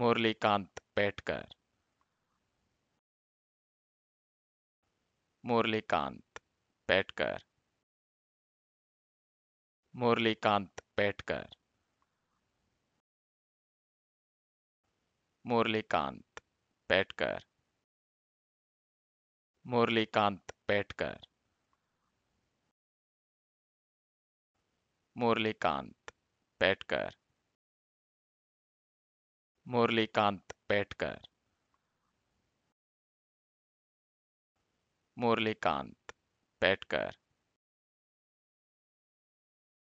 Murlikant Petkar Murlikant Petkar Murlikant Petkar Murlikant Petkar Murlikant Petkar Murlikant Petkar Murlikant Petkar Murlikant Petkar